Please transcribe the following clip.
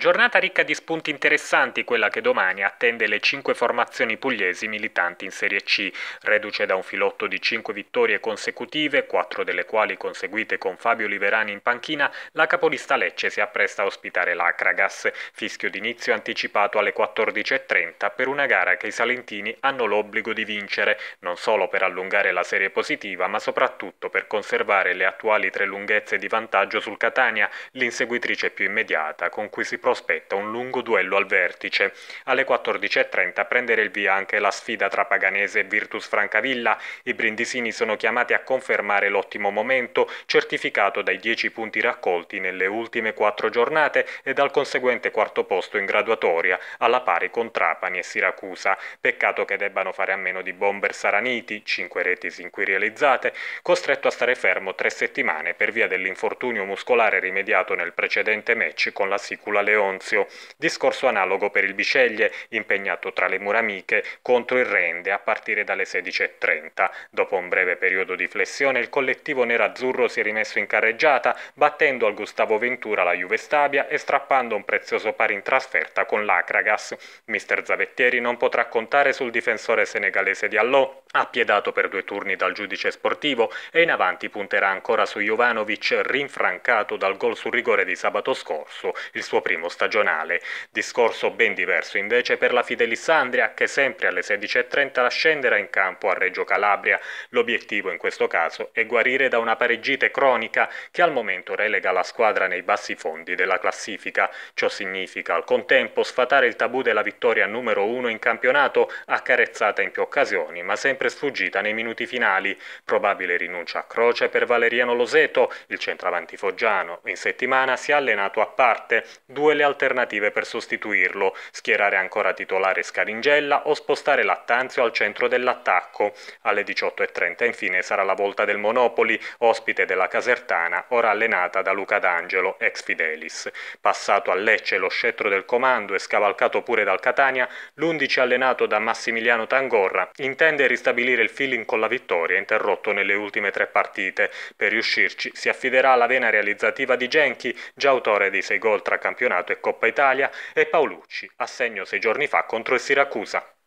Giornata ricca di spunti interessanti quella che domani attende le cinque formazioni pugliesi militanti in Serie C, reduce da un filotto di cinque vittorie consecutive, quattro delle quali conseguite con Fabio Liverani in panchina, la capolista Lecce si appresta a ospitare l'Acragas, fischio d'inizio anticipato alle 14.30 per una gara che i salentini hanno l'obbligo di vincere, non solo per allungare la serie positiva, ma soprattutto per conservare le attuali tre lunghezze di vantaggio sul Catania, l'inseguitrice più immediata con cui si prosegue prospetta un lungo duello al vertice. Alle 14.30 prendere il via anche la sfida tra Paganese e Virtus Francavilla. I brindisini sono chiamati a confermare l'ottimo momento, certificato dai 10 punti raccolti nelle ultime quattro giornate e dal conseguente quarto posto in graduatoria, alla pari con Trapani e Siracusa. Peccato che debbano fare a meno di bomber saraniti, 5 reti sin qui realizzate, costretto a stare fermo tre settimane per via dell'infortunio muscolare rimediato nel precedente match con la Sicula Leone. Leonzio, discorso analogo per il Biceglie, impegnato tra le muramiche contro il Rende a partire dalle 16.30. Dopo un breve periodo di flessione il collettivo nerazzurro si è rimesso in carreggiata, battendo al Gustavo Ventura la Juve Stabia e strappando un prezioso pari in trasferta con l'Acragas. Mister Zavettieri non potrà contare sul difensore senegalese di Allò, Appiedato per due turni dal giudice sportivo e in avanti punterà ancora su Jovanovic rinfrancato dal gol sul rigore di sabato scorso, il suo primo stagionale. Discorso ben diverso invece per la Fidelissandria che sempre alle 16.30 la scenderà in campo a Reggio Calabria. L'obiettivo in questo caso è guarire da una pareggite cronica che al momento relega la squadra nei bassi fondi della classifica. Ciò significa al contempo sfatare il tabù della vittoria numero uno in campionato accarezzata in più occasioni ma sempre sempre sfuggita nei minuti finali. Probabile rinuncia a croce per Valeriano Loseto, il centravanti foggiano. In settimana si è allenato a parte, due le alternative per sostituirlo, schierare ancora titolare Scaringella o spostare Lattanzio al centro dell'attacco. Alle 18.30 infine sarà la volta del Monopoli, ospite della Casertana, ora allenata da Luca D'Angelo, ex Fidelis. Passato a Lecce lo scettro del comando e scavalcato pure dal Catania, l'11 allenato da Massimiliano Tangorra intende ristabilire ristabilire il feeling con la vittoria, interrotto nelle ultime tre partite. Per riuscirci si affiderà alla vena realizzativa di Genchi, già autore di sei gol tra campionato e Coppa Italia, e Paolucci, a segno sei giorni fa contro il Siracusa.